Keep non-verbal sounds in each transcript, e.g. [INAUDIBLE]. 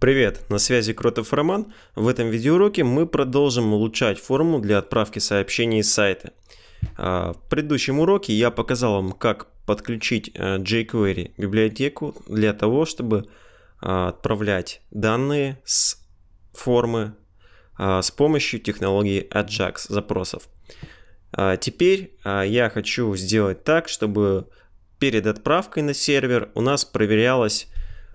Привет, на связи Кротов Роман. В этом видеоуроке мы продолжим улучшать форму для отправки сообщений с сайта. А, в предыдущем уроке я показал вам, как подключить э, jQuery библиотеку для того, чтобы а, отправлять данные с формы а, с помощью технологии Ajax запросов. Теперь я хочу сделать так, чтобы перед отправкой на сервер у нас проверялась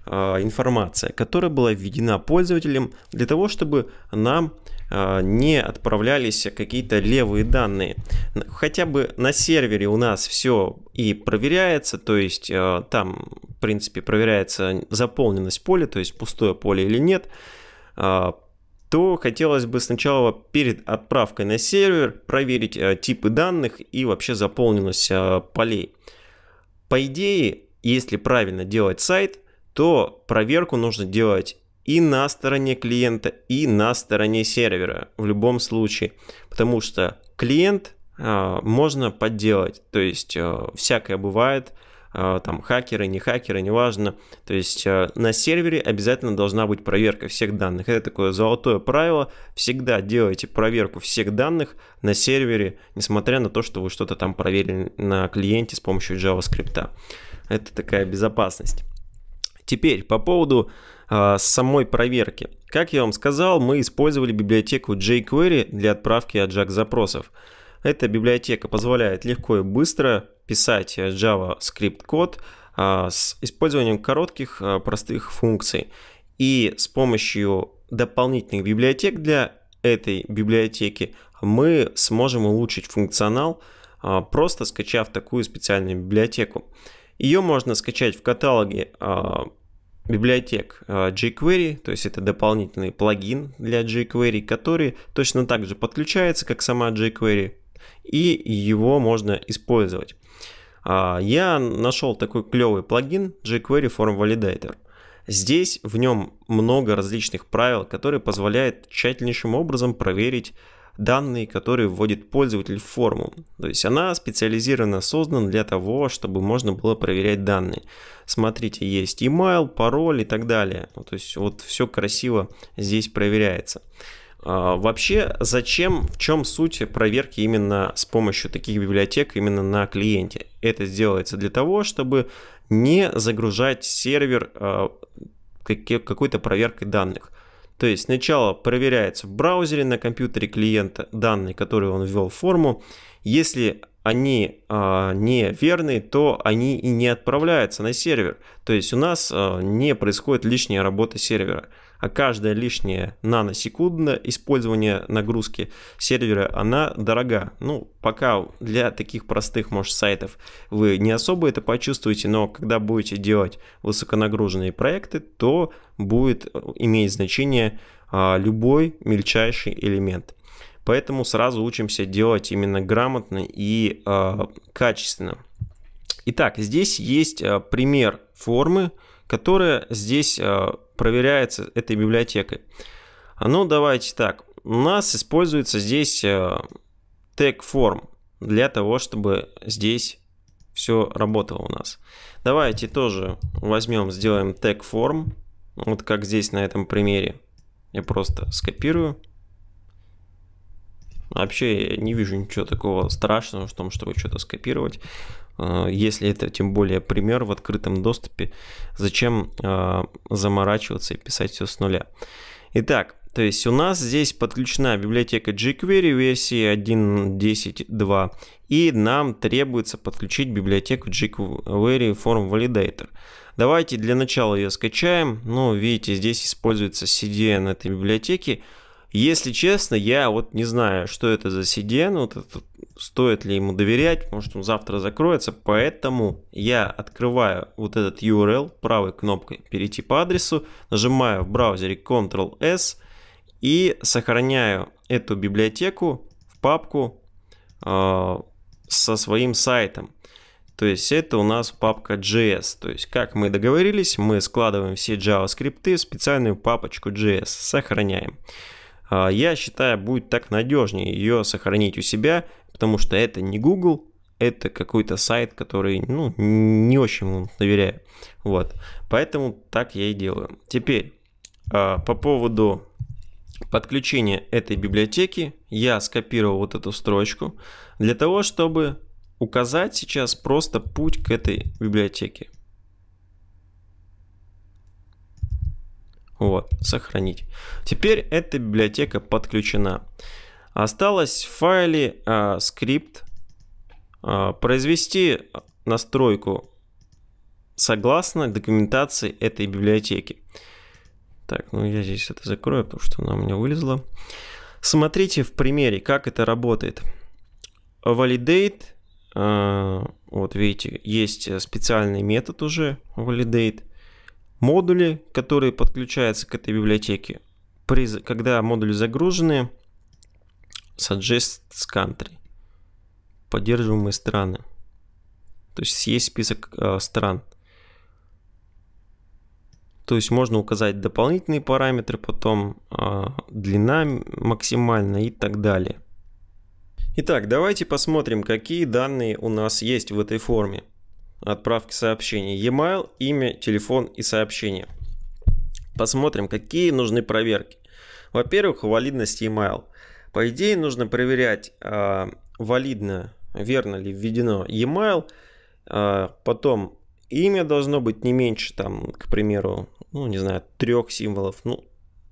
а, информация, которая была введена пользователем для того, чтобы нам а, не отправлялись какие-то левые данные. Хотя бы на сервере у нас все и проверяется, то есть а, там, в принципе, проверяется заполненность поля, то есть пустое поле или нет, то хотелось бы сначала перед отправкой на сервер проверить типы данных и вообще заполненность полей. По идее, если правильно делать сайт, то проверку нужно делать и на стороне клиента, и на стороне сервера в любом случае, потому что клиент э, можно подделать, то есть э, всякое бывает, э, там хакеры, не хакеры, неважно, то есть э, на сервере обязательно должна быть проверка всех данных, это такое золотое правило, всегда делайте проверку всех данных на сервере, несмотря на то, что вы что-то там проверили на клиенте с помощью JavaScript, это такая безопасность. Теперь по поводу э, самой проверки. Как я вам сказал, мы использовали библиотеку jQuery для отправки Ajax запросов. Эта библиотека позволяет легко и быстро писать э, JavaScript код э, с использованием коротких э, простых функций. И с помощью дополнительных библиотек для этой библиотеки мы сможем улучшить функционал, просто скачав такую специальную библиотеку. Ее можно скачать в каталоге а, библиотек а, jQuery, то есть это дополнительный плагин для jQuery, который точно так же подключается, как сама jQuery, и его можно использовать. А, я нашел такой клевый плагин jQuery Form Validator. Здесь в нем много различных правил, которые позволяют тщательнейшим образом проверить данные, которые вводит пользователь в форму. То есть она специализированно создана для того, чтобы можно было проверять данные. Смотрите, есть email, пароль и так далее. Ну, то есть вот все красиво здесь проверяется. А, вообще, зачем, в чем суть проверки именно с помощью таких библиотек именно на клиенте? Это сделается для того, чтобы не загружать сервер а, какой-то проверкой данных. То есть сначала проверяется в браузере на компьютере клиента данные, которые он ввел в форму. Если они а, не верны, то они и не отправляются на сервер. То есть у нас а, не происходит лишняя работа сервера а каждая лишняя наносекунда использования нагрузки сервера, она дорога. Ну, пока для таких простых, может, сайтов вы не особо это почувствуете, но когда будете делать высоконагруженные проекты, то будет э, иметь значение а, любой мельчайший элемент. Поэтому сразу учимся делать именно грамотно и э, качественно. Итак, здесь есть э, пример формы, которая здесь э, проверяется этой библиотекой. А ну, давайте так. У нас используется здесь тег э, form для того, чтобы здесь все работало у нас. Давайте тоже возьмем, сделаем тег form Вот как здесь на этом примере. Я просто скопирую. Вообще не вижу ничего такого страшного в том, чтобы что-то скопировать. Э, если это тем более пример в открытом доступе, зачем э, заморачиваться и писать все с нуля? Итак, то есть у нас здесь подключена библиотека jQuery версии 1.10.2, и нам требуется подключить библиотеку jQuery Form Validator. Давайте для начала ее скачаем. Ну, видите, здесь используется CDN этой библиотеки. Если честно, я вот не знаю, что это за CDN, ну, вот это, стоит ли ему доверять, может он завтра закроется, поэтому я открываю вот этот URL правой кнопкой «Перейти по адресу», нажимаю в браузере Ctrl-S и сохраняю эту библиотеку в папку э, со своим сайтом. То есть это у нас папка JS. То есть, как мы договорились, мы складываем все JavaScript в специальную папочку JS, сохраняем. А, я считаю, будет так надежнее ее сохранить у себя, потому что это не Google, это какой-то сайт, который, ну, не очень доверяю. Вот. Поэтому так я и делаю. Теперь, а, по поводу подключения этой библиотеки, я скопировал вот эту строчку для того, чтобы указать сейчас просто путь к этой библиотеке. Вот, сохранить. Теперь эта библиотека подключена. Осталось в файле э, скрипт э, произвести настройку согласно документации этой библиотеки. Так, ну я здесь это закрою, потому что она у меня вылезла. Смотрите в примере, как это работает. Validate, э, вот видите, есть э, специальный метод уже, validate модули, которые подключаются к этой библиотеке. При, когда модули загружены, suggest country, поддерживаемые страны. То есть есть список э, стран. То есть можно указать дополнительные параметры, потом э, длина максимальная и так далее. Итак, давайте посмотрим, какие данные у нас есть в этой форме отправки сообщения. E-mail, имя, телефон и сообщение. Посмотрим, какие нужны проверки. Во-первых, валидность e-mail. По идее, нужно проверять, а, валидно, верно ли введено e-mail. А, потом имя должно быть не меньше, там, к примеру, ну, не знаю, трех символов, ну,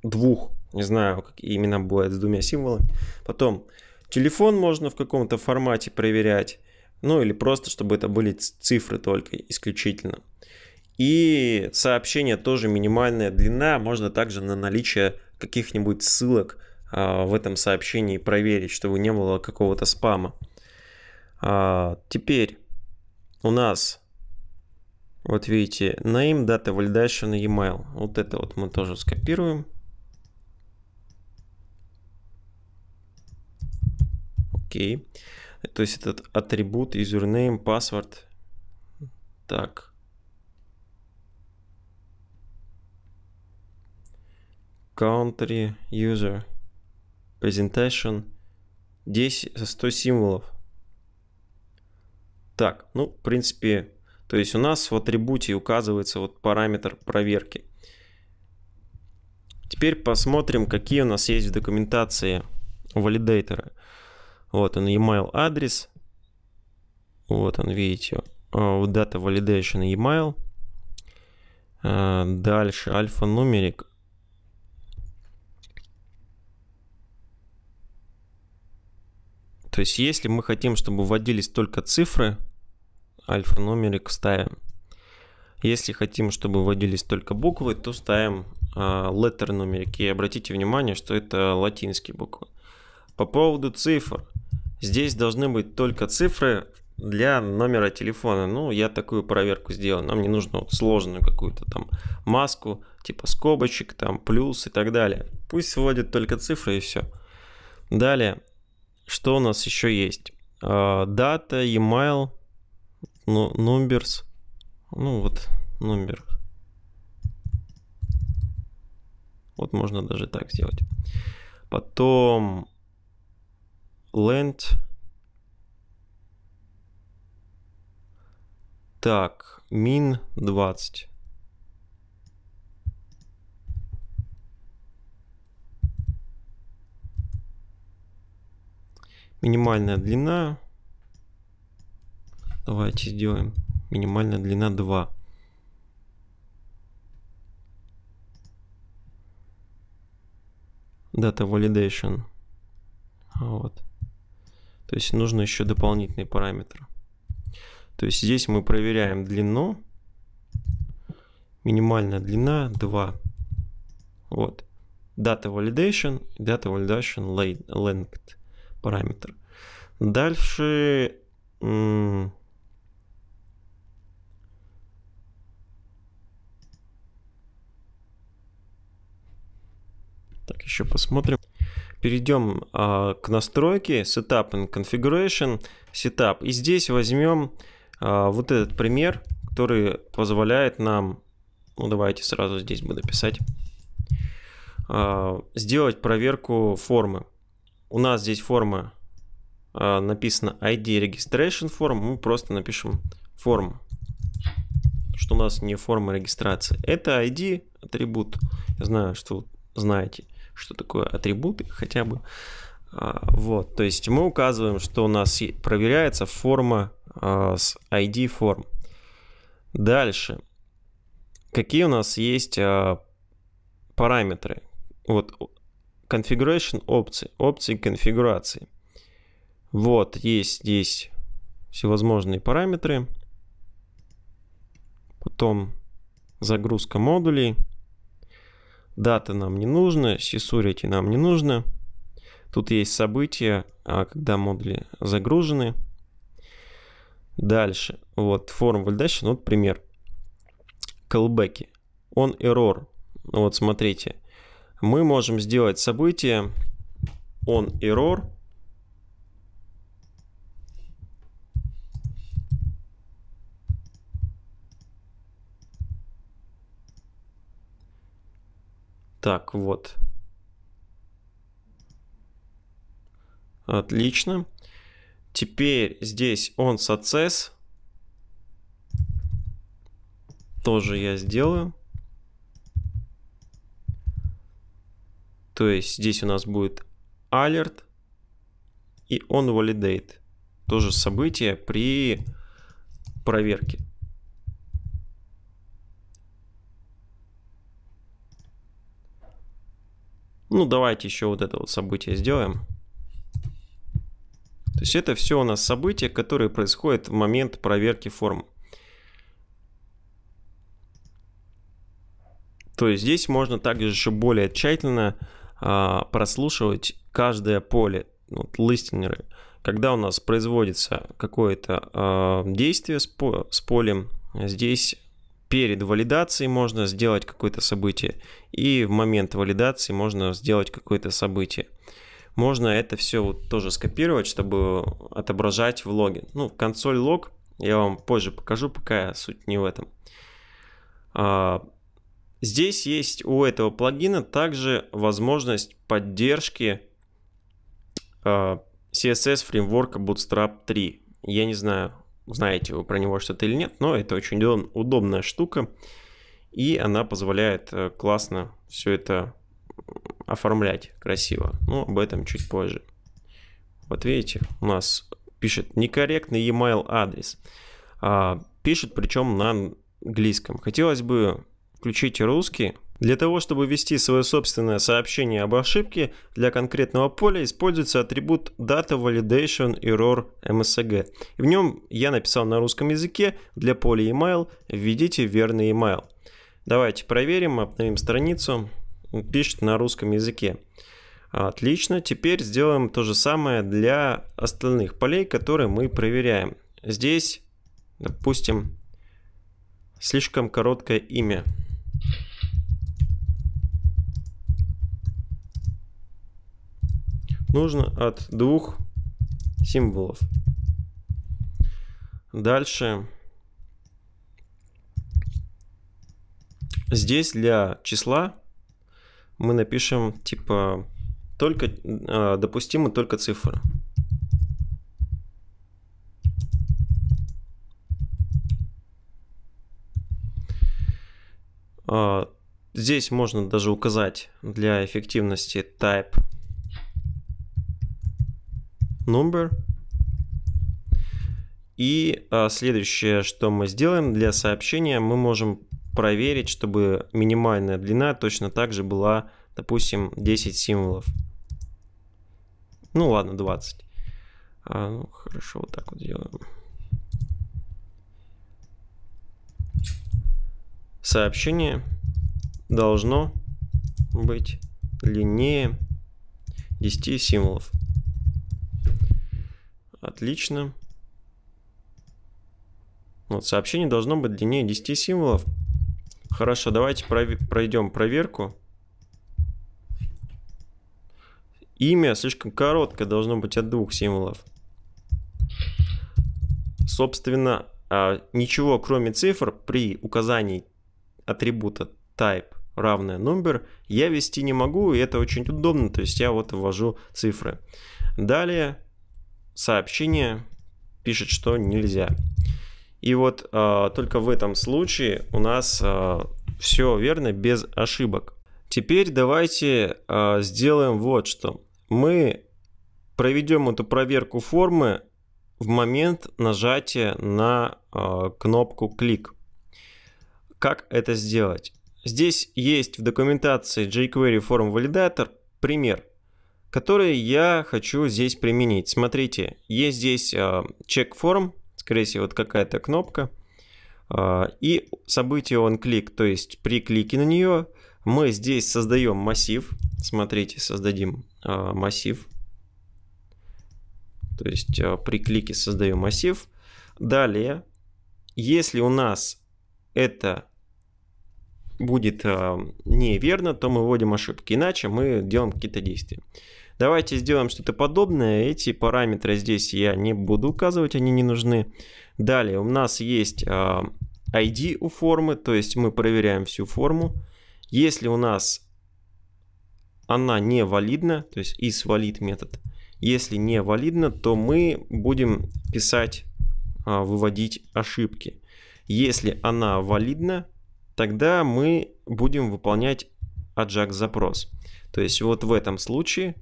двух, не знаю, как именно будет с двумя символами. Потом телефон можно в каком-то формате проверять ну или просто, чтобы это были цифры только исключительно. И сообщение тоже минимальная длина, можно также на наличие каких-нибудь ссылок а, в этом сообщении проверить, чтобы не было какого-то спама. А, теперь у нас, вот видите, name, data validation, email. Вот это вот мы тоже скопируем. Окей. Okay. [LAUGHS] То есть этот атрибут, username, password. Так. Country, user, presentation. 10, 100 символов. Так, ну, в принципе, то есть у нас в атрибуте указывается вот параметр проверки. Теперь посмотрим, какие у нас есть в документации валидейторы. Вот он email адрес. Вот он, видите, data э, validation email. Э, дальше альфа-нумерик. То есть, если мы хотим, чтобы вводились только цифры, альфа-нумерик ставим. Если хотим, чтобы вводились только буквы, то ставим letter э, нумерик И обратите внимание, что это латинские буквы. По поводу цифр. Здесь должны быть только цифры для номера телефона. Ну, я такую проверку сделал. Нам не нужно вот сложную какую-то там маску, типа скобочек, там плюс и так далее. Пусть вводят только цифры и все. Далее, что у нас еще есть? А, дата, email, ну, numbers. Ну вот, номер. Вот можно даже так сделать. Потом Land. Так, min 20. Минимальная длина. Давайте сделаем. Минимальная длина 2. Data validation. А вот. То есть нужно еще дополнительный параметр. То есть здесь мы проверяем длину. Минимальная длина 2. Вот. Data validation, data validation length параметр. Дальше Так, еще посмотрим перейдем а, к настройке Setup and Configuration Setup. И здесь возьмем а, вот этот пример, который позволяет нам, ну давайте сразу здесь буду писать, а, сделать проверку формы. У нас здесь форма а, написано ID Registration Form, мы просто напишем форму что у нас не форма регистрации. Это ID атрибут. Я знаю, что знаете что такое атрибуты хотя бы. А, вот, то есть мы указываем, что у нас проверяется форма а, с ID форм. Дальше. Какие у нас есть а, параметры? Вот configuration опции, опции конфигурации. Вот, есть здесь всевозможные параметры. Потом загрузка модулей. Дата нам не нужна, сисурить нам не нужно. Тут есть события, а, когда модули загружены. Дальше. Вот форм дальше. Ну, вот пример. Колбеки. Он error. Вот смотрите. Мы можем сделать событие on error Так, вот. Отлично. Теперь здесь он success. Тоже я сделаю. То есть здесь у нас будет alert и он validate. Тоже событие при проверке. Ну, давайте еще вот это вот событие сделаем. То есть это все у нас события, которые происходят в момент проверки форм. То есть здесь можно также еще более тщательно а, прослушивать каждое поле, вот, листинеры. Когда у нас производится какое-то а, действие с, по, с полем, здесь перед валидацией можно сделать какое-то событие, и в момент валидации можно сделать какое-то событие. Можно это все вот тоже скопировать, чтобы отображать в логе. Ну, консоль лог я вам позже покажу, пока суть не в этом. А, здесь есть у этого плагина также возможность поддержки а, CSS фреймворка Bootstrap 3. Я не знаю, знаете вы про него что-то или нет, но это очень удобная штука, и она позволяет э, классно все это оформлять красиво, но об этом чуть позже. Вот видите, у нас пишет некорректный e-mail адрес, а, пишет причем на английском. Хотелось бы включите русский. Для того, чтобы ввести свое собственное сообщение об ошибке, для конкретного поля используется атрибут Data Validation Error MSG. в нем я написал на русском языке для поля email введите верный email. Давайте проверим, обновим страницу. Пишет на русском языке. Отлично, теперь сделаем то же самое для остальных полей, которые мы проверяем. Здесь, допустим, слишком короткое имя. нужно от двух символов. Дальше. Здесь для числа мы напишем типа только а, допустимы только цифры. А, здесь можно даже указать для эффективности type number. И а, следующее, что мы сделаем для сообщения, мы можем проверить, чтобы минимальная длина точно так же была, допустим, 10 символов. Ну ладно, 20. А, ну, хорошо, вот так вот делаем. Сообщение должно быть длиннее 10 символов. Отлично. Вот, сообщение должно быть длиннее 10 символов. Хорошо, давайте пройдем проверку. Имя слишком короткое, должно быть от двух символов. Собственно, а, ничего кроме цифр при указании атрибута type равное number я вести не могу, и это очень удобно, то есть я вот ввожу цифры. Далее сообщение пишет, что нельзя. И вот э, только в этом случае у нас э, все верно, без ошибок. Теперь давайте э, сделаем вот что. Мы проведем эту проверку формы в момент нажатия на э, кнопку «Клик». Как это сделать? Здесь есть в документации jQuery Form Validator пример – которые я хочу здесь применить. Смотрите, есть здесь чек-форм, а, скорее всего, вот какая-то кнопка, а, и событие он клик, то есть при клике на нее мы здесь создаем массив. Смотрите, создадим а, массив. То есть при клике создаем массив. Далее, если у нас это будет неверно, то мы вводим ошибки. Иначе мы делаем какие-то действия. Давайте сделаем что-то подобное. Эти параметры здесь я не буду указывать, они не нужны. Далее у нас есть ID а, у формы, то есть мы проверяем всю форму. Если у нас она не валидна, то есть isValid метод, если не валидна, то мы будем писать, а, выводить ошибки. Если она валидна, тогда мы будем выполнять Ajax запрос. То есть вот в этом случае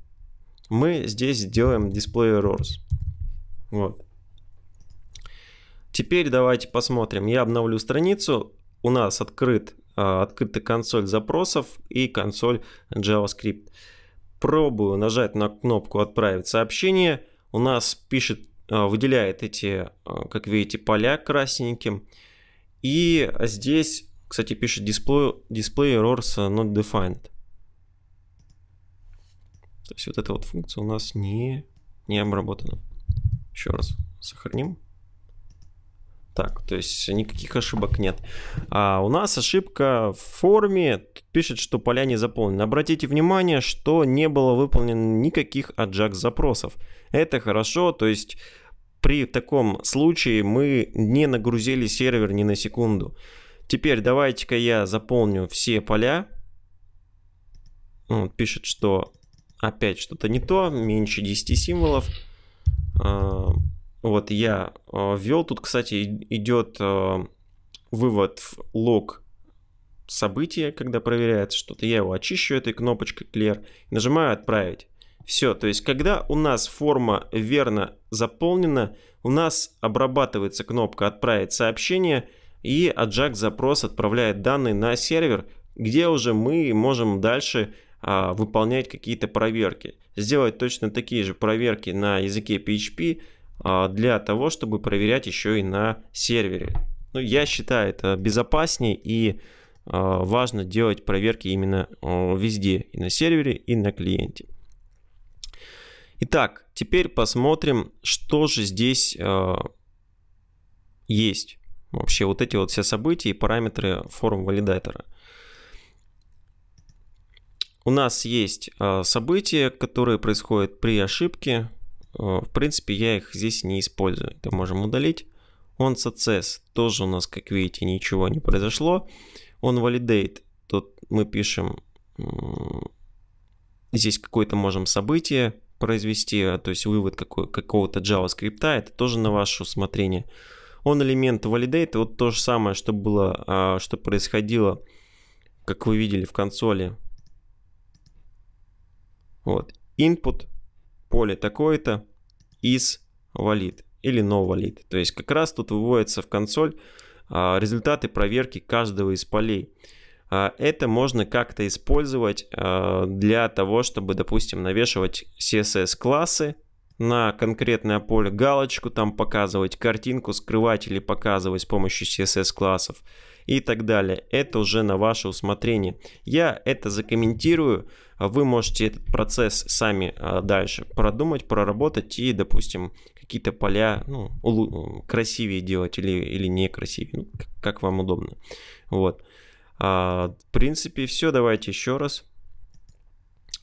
мы здесь делаем display errors. Вот. Теперь давайте посмотрим. Я обновлю страницу. У нас открыт, а, открыта консоль запросов и консоль JavaScript. Пробую нажать на кнопку «Отправить сообщение». У нас пишет, а, выделяет эти, а, как видите, поля красненьким. И здесь, кстати, пишет display, display errors not defined. То есть вот эта вот функция у нас не, не обработана. Еще раз сохраним. Так, то есть никаких ошибок нет. А у нас ошибка в форме пишет, что поля не заполнены. Обратите внимание, что не было выполнено никаких AJAX запросов. Это хорошо, то есть при таком случае мы не нагрузили сервер ни на секунду. Теперь давайте-ка я заполню все поля. Он пишет, что опять что-то не то, меньше 10 символов. А, вот я а, ввел, тут, кстати, идет а, вывод в лог события, когда проверяется что-то, я его очищу этой кнопочкой clear, нажимаю отправить. Все, то есть когда у нас форма верно заполнена, у нас обрабатывается кнопка «Отправить сообщение», и Ajax запрос отправляет данные на сервер, где уже мы можем дальше а, выполнять какие-то проверки. Сделать точно такие же проверки на языке PHP а, для того, чтобы проверять еще и на сервере. Ну, я считаю это безопаснее и а, важно делать проверки именно а, везде, и на сервере, и на клиенте. Итак, теперь посмотрим, что же здесь э, есть. Вообще вот эти вот все события и параметры форум валидатора у нас есть а, события, которые происходят при ошибке. А, в принципе, я их здесь не использую. Это можем удалить. Он success тоже у нас, как видите, ничего не произошло. Он validate. Тут мы пишем здесь какое-то можем событие произвести, а, то есть вывод какого-то JavaScript, это тоже на ваше усмотрение. Он элемент validate, вот то же самое, что было, что происходило, как вы видели в консоли вот. Input поле такое-то is valid или no valid. То есть как раз тут выводится в консоль а, результаты проверки каждого из полей. А, это можно как-то использовать а, для того, чтобы, допустим, навешивать CSS-классы на конкретное поле, галочку там показывать, картинку скрывать или показывать с помощью CSS-классов и так далее. Это уже на ваше усмотрение. Я это закомментирую. Вы можете этот процесс сами а, дальше продумать, проработать и, допустим, какие-то поля ну, красивее делать или, или некрасивее, ну, как вам удобно. Вот. А, в принципе, все. Давайте еще раз.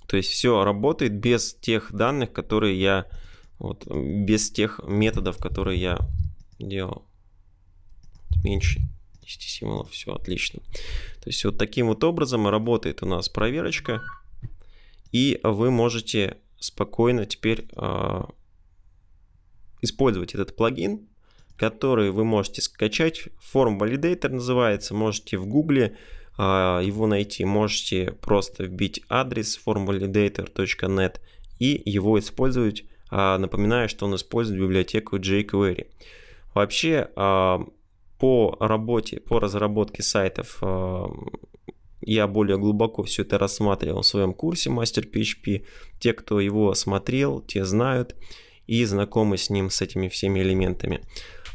То есть все работает без тех данных, которые я вот без тех методов, которые я делал. Меньше. 10 символов, все отлично. То есть вот таким вот образом работает у нас проверочка, и вы можете спокойно теперь э, использовать этот плагин, который вы можете скачать. Form Validator называется, можете в гугле э, его найти, можете просто вбить адрес formvalidator.net и его использовать. Э, напоминаю, что он использует библиотеку jQuery. Вообще, по работе, по разработке сайтов э, я более глубоко все это рассматривал в своем курсе Мастер PHP. Те, кто его смотрел, те знают и знакомы с ним, с этими всеми элементами.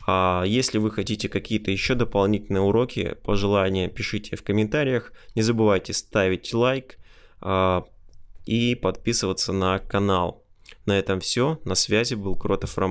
А если вы хотите какие-то еще дополнительные уроки, пожелания пишите в комментариях. Не забывайте ставить лайк а, и подписываться на канал. На этом все. На связи был Кротов Роман.